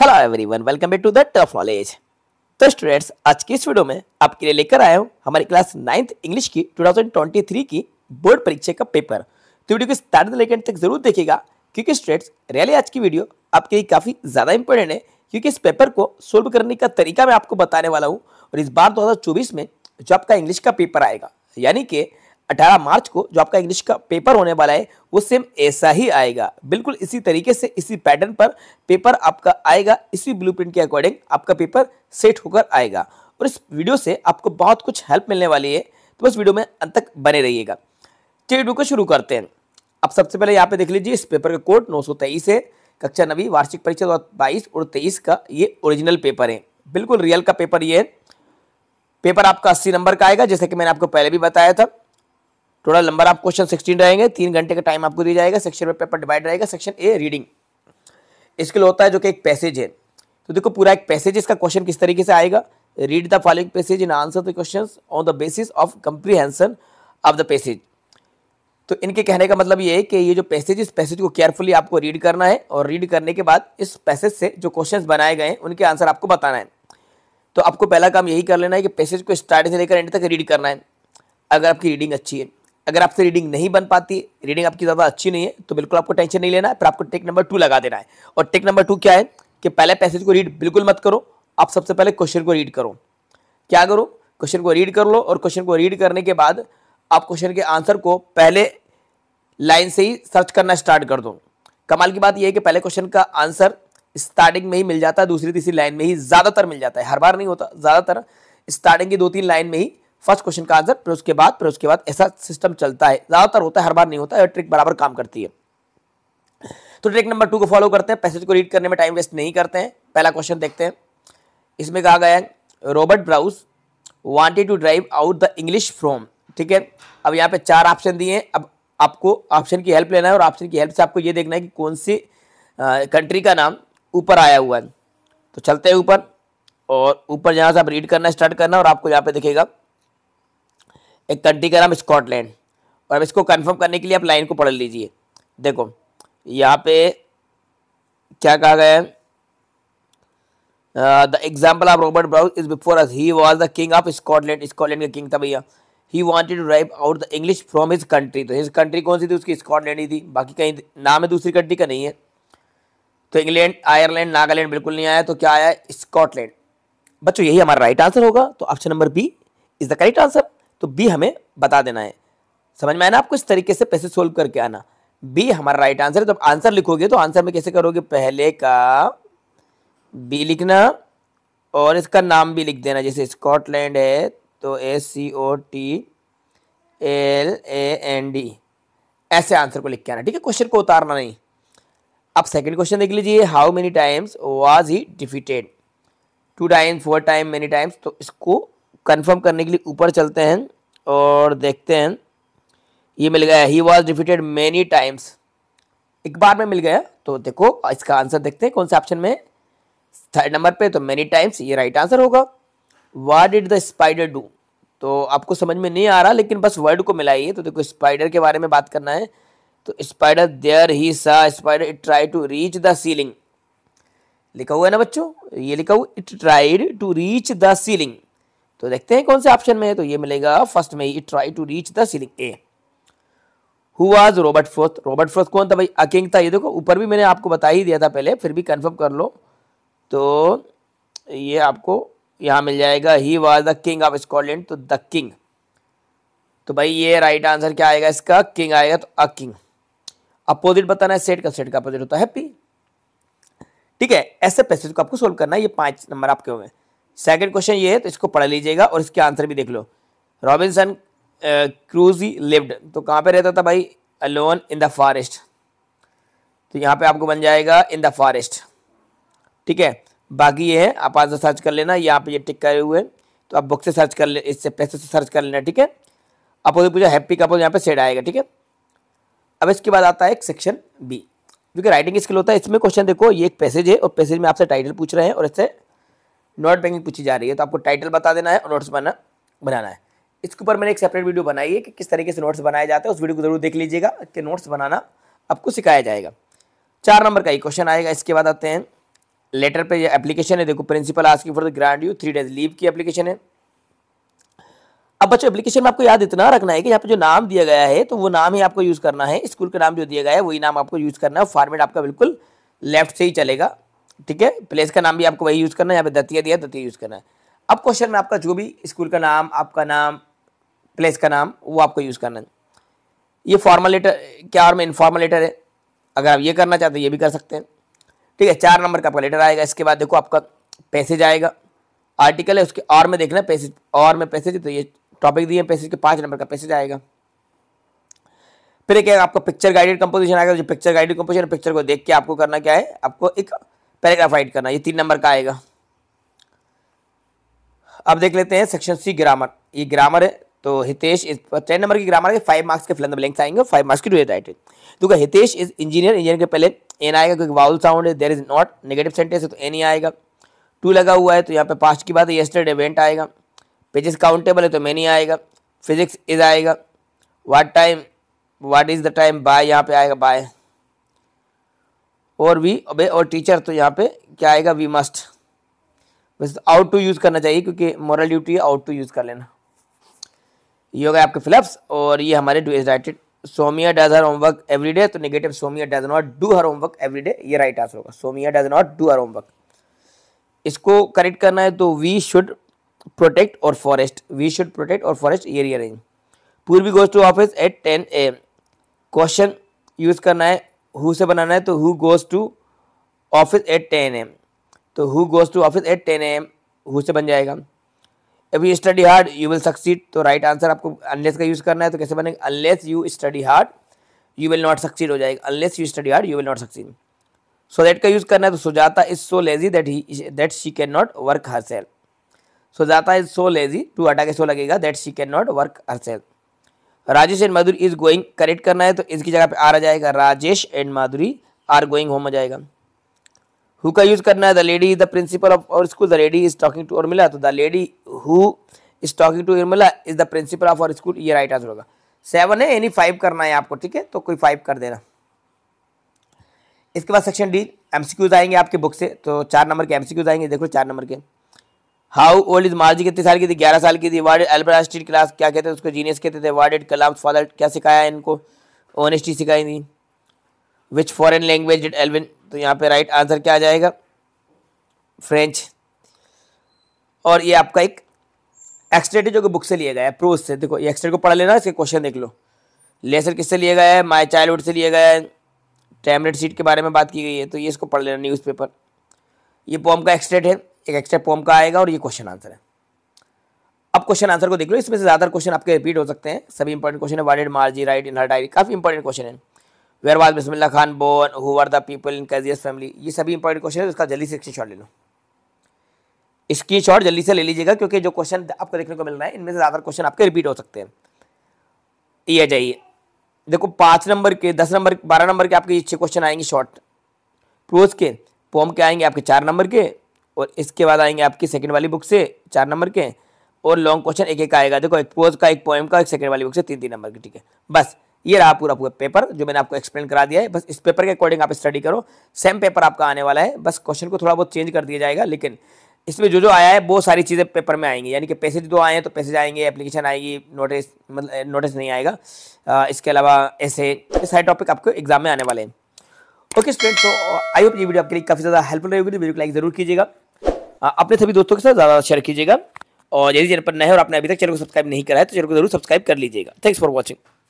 hello everyone welcome back to the tough knowledge तो students आज की इस वीडियो में आपके लिए लेकर आया हूँ हमारी क्लास नाइन्थ इंग्लिश की 2023 की बोर्ड परीक्षा का पेपर तो वीडियो के स्टार्ट लेकर तक जरूर देखिएगा क्योंकि स्टूडेंट्स रियली आज की वीडियो आपके लिए काफ़ी ज़्यादा इंपॉर्टेंट है क्योंकि इस पेपर को सोल्व करने का तरीका मैं आपको बताने वाला हूँ और इस बार दो में जो आपका इंग्लिश का पेपर आएगा यानी कि अठारह मार्च को जो आपका इंग्लिश का पेपर होने वाला है वो सेम ऐसा ही आएगा बिल्कुल इसी तरीके से इसी पैटर्न पर पेपर आपका आएगा इसी ब्लू के अकॉर्डिंग आपका पेपर सेट होकर आएगा और इस वीडियो से आपको बहुत कुछ हेल्प मिलने वाली है तो बस वीडियो में अंत तक बने रहिएगा चलिए वीडियो को शुरू करते हैं आप सबसे पहले यहाँ पे देख लीजिए इस पेपर का कोड नौ है कक्षा नवी वार्षिक परीक्षा दो बाईस और तेईस का ये ओरिजिनल पेपर है बिल्कुल रियल का पेपर ये है पेपर आपका अस्सी नंबर का आएगा जैसे कि मैंने आपको पहले भी बताया था टोटल नंबर आप क्वेश्चन सिक्सटीन रहेंगे तीन घंटे का टाइम आपको दिया जाएगा सेक्शन में पेपर डिवाइड रहेगा सेक्शन ए रीडिंग इसके लिए होता है जो कि एक पैसेज है तो देखो पूरा एक पैसेज इसका क्वेश्चन किस तरीके से आएगा read the following passage in answer the question on the basis of comprehension of the passage तो इनके कहने का मतलब ये है कि ये जो पैसेज इस पैसेज को केयरफुली आपको रीड करना है और रीड करने के बाद इस पैसेज से जो क्वेश्चन बनाए गए हैं उनके आंसर आपको बताना है तो आपको पहला काम यही कर लेना है कि पैसेज को स्टार्ट से लेकर एंड तक रीड करना है अगर आपकी रीडिंग अच्छी है अगर आपसे रीडिंग नहीं बन पाती रीडिंग आपकी ज़्यादा अच्छी नहीं है तो बिल्कुल आपको टेंशन नहीं लेना है फिर आपको टेक नंबर टू लगा देना है और टेक नंबर टू क्या है कि पहले पैसेज को रीड बिल्कुल मत करो आप सबसे पहले क्वेश्चन को रीड करो क्या करो क्वेश्चन को रीड कर लो और क्वेश्चन को रीड करने के बाद आप क्वेश्चन के आंसर को पहले लाइन से ही सर्च करना स्टार्ट कर दो कमाल की बात यह है कि पहले क्वेश्चन का आंसर स्टार्टिंग में ही मिल जाता है दूसरी तीसरी लाइन में ही ज़्यादातर मिल जाता है हर बार नहीं होता ज़्यादातर स्टार्टिंग की दो तीन लाइन में ही फर्स्ट क्वेश्चन का आंसर फिर उसके बाद फिर उसके बाद ऐसा सिस्टम चलता है ज़्यादातर होता है हर बार नहीं होता है ट्रिक बराबर काम करती है तो ट्रिक नंबर टू को फॉलो करते हैं पैसेज को रीड करने में टाइम वेस्ट नहीं करते हैं पहला क्वेश्चन देखते हैं इसमें कहा गया है Robert Bruce wanted to drive out the English from ठीक है अब यहाँ पे चार ऑप्शन दिए हैं अब आपको ऑप्शन की हेल्प लेना है और ऑप्शन की हेल्प से आपको ये देखना है कि कौन सी कंट्री का नाम ऊपर आया हुआ है तो चलते हैं ऊपर और ऊपर जहाँ से आप रीड करना स्टार्ट करना और आपको यहाँ पे दिखेगा एक कंट्री का नाम स्कॉटलैंड और अब इसको कंफर्म करने के लिए आप लाइन को पढ़ लीजिए देखो यहाँ पे क्या कहा गया है the example of Robert Bruce is before us he was the king of Scotland Scotland का किंग था भैया he wanted to drive out the English from his country तो हिज कंट्री कौन सी थी उसकी स्कॉटलैंड ही थी बाकी कहीं नाम है दूसरी कंट्री का नहीं है तो इंग्लैंड आयरलैंड नागालैंड बिल्कुल नहीं आया तो क्या आया स्कॉटलैंड बच्चों यही हमारा राइट आंसर होगा तो option number B is the correct answer तो बी हमें बता देना है समझ में आया ना आपको इस तरीके से पैसे सोल्व करके आना बी हमारा राइट आंसर है जब आंसर लिखोगे तो आंसर में कैसे करोगे पहले का बी लिखना और इसका नाम भी लिख देना जैसे स्कॉटलैंड है तो S C O T L A N D ऐसे आंसर को लिख के आना ठीक है क्वेश्चन को उतारना नहीं अब सेकंड क्वेश्चन देख लीजिए how many times was he defeated two time four time many times तो इसको कंफर्म करने के लिए ऊपर चलते हैं और देखते हैं ये मिल गया he was defeated many times एक बार में मिल गया तो देखो इसका आंसर देखते हैं कौन से ऑप्शन में थर्ड नंबर पे तो मैनी टाइम्स ये राइट आंसर होगा what did the spider do तो आपको समझ में नहीं आ रहा लेकिन बस वर्ड को मिलाइए तो देखो स्पाइडर के बारे में बात करना है तो spider there he saw spider it try to reach the ceiling लिखा हुआ है ना बच्चों ये लिखा हुआ it tried to reach the ceiling तो देखते हैं कौन से ऑप्शन में है तो ये मिलेगा फर्स्ट में it try to reach the ceiling a who was Robert Froth Robert Froth कौन था भाई अकिंग था ये देखो ऊपर भी मैंने आपको बता ही दिया था पहले फिर भी कंफर्म कर लो तो ये आपको यहाँ मिल जाएगा he was the king of Scotland तो द किंग तो भाई ये राइट आंसर क्या आएगा इसका किंग आएगा तो अ किंग अपोजिट बताना है सेट का सेट का अपोजिट होता है पी ठीक है ऐसे पैसेज को आपको सोल्व करना है ये पांच नंबर आपके होंगे सेकंड क्वेश्चन ये है तो इसको पढ़ लीजिएगा और इसके आंसर भी देख लो रॉबिन्सन क्रूजी लिव्ड तो कहाँ पे रहता था भाई अलोन इन द फॉरेस्ट तो यहाँ पे आपको बन जाएगा इन द फॉरेस्ट ठीक है बाकी ये है आप आज सर्च कर लेना यहाँ पे ये टिक करे हुए तो आप बुक से सर्च कर ले इससे पैसे से सर्च कर लेना ठीक है उसे पूछा हैप्पी का यहाँ पे सेड आएगा ठीक है अब इसके बाद आता है एक सेक्शन बी क्योंकि राइटिंग स्किल होता है इसमें क्वेश्चन देखो ये एक पैसेज है और पैसेज में आपसे टाइटल पूछ रहे हैं और इससे नॉट बैंकिंग पूछी जा रही है तो आपको टाइटल बता देना है और नोट्स बना बनाना है इसके ऊपर मैंने एक सेपरेट वीडियो बनाई है कि किस तरीके से नोट्स बनाया जाता है उस वीडियो को जरूर देख लीजिएगा कि नोट्स बनाना आपको सिखाया जाएगा चार नंबर का ही क्वेश्चन आएगा इसके बाद आते हैं लेटर पर एप्लीकेशन है देखो principal asking for the grant you three days leave की एप्लीकेशन है अब बच्चों एप्लीकेशन में आपको याद इतना रखना है कि यहाँ पे जो नाम दिया गया है तो वो नाम ही आपको यूज़ करना है स्कूल का नाम जो दिया गया है वही नाम आपको यूज़ करना है फॉर्मेट आपका बिल्कुल लेफ्ट से ही चलेगा ठीक है प्लेस का नाम भी आपको वही यूज़ करना है यहाँ पे दतिया दिया दतिया यूज़ करना है अब क्वेश्चन में आपका जो भी स्कूल का नाम आपका नाम प्लेस का नाम वो आपको यूज़ करना है ये फॉर्मल लेटर क्या और में इनफॉर्मल लेटर है अगर आप ये करना चाहते हैं ये भी कर सकते हैं ठीक है चार नंबर का आपका लेटर आएगा इसके बाद देखो आपका पैसेज आएगा आर्टिकल है उसके और में देखना पैसेज और में पैसेज तो ये टॉपिक दिए पैसेज के पाँच नंबर का पैसेज आएगा फिर एक आपका पिक्चर गाइडेड कंपोजिशन आएगा तो जो पिक्चर गाइडेड कंपोजिशन पिक्चर को देख के आपको करना क्या है आपको एक पैराग्राफ राइट करना ये तीन नंबर का आएगा अब देख लेते हैं सेक्शन सी ग्रामर ये ग्रामर है तो हितेश इज टेन नंबर की ग्रामर है फाइव मार्क्स के फिलंद ब्लैंक्स आएंगे फाइव मार्क्स की टू राइट देखो हितेश इज इंजीनियर इंजीनियर के पहले एन आएगा क्योंकि वाउल साउंड है there is not negative sentence है तो एन ही आएगा टू लगा हुआ है तो यहाँ पे पास्ट की बात है येस्टरडे इवेंट आएगा पेजेस काउंटेबल है तो मैनी आएगा फिजिक्स इज आएगा what time what is the time by यहाँ पे आएगा बाय और वी और टीचर तो यहाँ पे क्या आएगा वी मस्ट बस आउट टू यूज़ करना चाहिए क्योंकि moral duty ought to use कर लेना ये होगा आपके फिलप्स और ये हमारे do is righted Somiya does her homework every day तो negative Somiya does not do her homework every day ये राइट आंसर होगा Somiya does not do her homework इसको करेक्ट करना है तो we should protect our forest we should protect our forest ये rearrange Purvi goes to office at ten a question use करना है who से बनाना है तो who goes to office at ten AM तो who goes to office at ten AM who से बन जाएगा if you study hard you will succeed तो राइट आंसर आपको अनलेस का यूज़ करना है तो कैसे बनेगा unless you study hard you will not succeed हो जाएगा unless you study hard you will not succeed so that का यूज़ करना है तो Sujata is so lazy that he that she can not work herself Sujata is so lazy to अटा के so लगेगा that she can not work herself Rajesh and Madhuri is going correct करना है तो इसकी जगह पे आर आ जाएगा Rajesh and Madhuri are going home आ जाएगा हु का यूज करना है the lady is the principal of our school the lady is talking to Urmila तो the lady who is talking to Urmila is the principal of our school ये right answer होगा seven है यानी फाइव करना है आपको ठीक है तो कोई फाइव कर देना इसके बाद सेक्शन डी एमसीक्यूज आएंगे आपके बुक से तो चार नंबर के एमसीक्यूज आएंगे देखो चार नंबर के हाउ ओल्ड इज मार्जी कितनी साल की थी ग्यारह साल की थी वार्ड एल्बर्ट आइंस्टीन क्लास क्या कहते थे उसको जीनियस कहते थे एड कलाम फादर क्या सिखाया इनको ऑनेस्टी सिखाई थी which foreign language did Elvin तो यहाँ पे राइट आंसर क्या आ जाएगा फ्रेंच और ये आपका एक एक्सट्रेट जो कि बुक से लिया गया है प्रोज से देखो ये एक्सट्रेट को पढ़ लेना इसके क्वेश्चन देख लो लेसर किससे लिया गया है माई चाइल्डहुड से लिया गया है टैमलेट सीट के बारे में बात की गई है तो ये इसको पढ़ लेना न्यूज़पेपर ये पोम का एक्सट्रेट है एक एक्स्ट्रा पोम का आएगा और ये क्वेश्चन आंसर है अब क्वेश्चन आंसर को देख लो इसमें से ज़्यादा क्वेश्चन आपके रिपीट हो सकते हैं सभी इंपॉर्टेंट क्वेश्चन है what did Margie write in her diary काफ़ी इंपॉर्टेंट क्वेश्चन है where was Bismillah Khan born who are the people in Kezia's family ये सभी इंपॉर्टेंट क्वेश्चन है इसका जल्दी से स्क्रीन ले लो स्क्रीन शॉट जल्दी से ले लीजिएगा क्योंकि जो क्वेश्चन आपको देखने को मिल रहा है इनमें से ज़्यादा क्वेश्चन आपके रिपीट हो सकते हैं ये आ जाइए देखो पाँच नंबर के दस नंबर बारह नंबर के आपके छः क्वेश्चन आएंगे शॉर्ट प्रोज के पोम के आएंगे आपके चार नंबर के और इसके बाद आएंगे आपकी सेकंड वाली बुक से चार नंबर के और लॉन्ग क्वेश्चन एक एक आएगा देखो एक पोज का एक पोएम का एक सेकंड वाली बुक से तीन तीन नंबर की ठीक है बस ये रहा पूरा पूरा पेपर जो मैंने आपको एक्सप्लेन करा दिया है बस इस पेपर के अकॉर्डिंग आप स्टडी करो सेम पेपर आपका आने वाला है बस क्वेश्चन को थोड़ा बहुत चेंज कर दिया जाएगा लेकिन इसमें जो जो आया है वो सारी चीज़ें पेपर में आएंगी यानी कि पैसेज दो आए हैं तो पैसेज आएंगे एप्लीकेशन आएगी नोटिस मतलब नोटिस नहीं आएगा आ, इसके अलावा ऐसे ये सारे टॉपिक आपको एग्जाम में आने वाले हैं ओके स्टूडेंट तो आई होप ये वीडियो आपके लिए काफ़ी ज़्यादा हेल्पफुल रहेगी तो वीडियो को लाइक ज़रूर कीजिएगा अपने सभी दोस्तों के साथ ज़्यादा शेयर कीजिएगा और यदि चैनल पर नए और आपने अभी तक चैनल को सब्सक्राइब नहीं करा है तो चैनल को जरूर सब्सक्राइब कर लीजिएगा थैंक्स फॉर वॉचिंग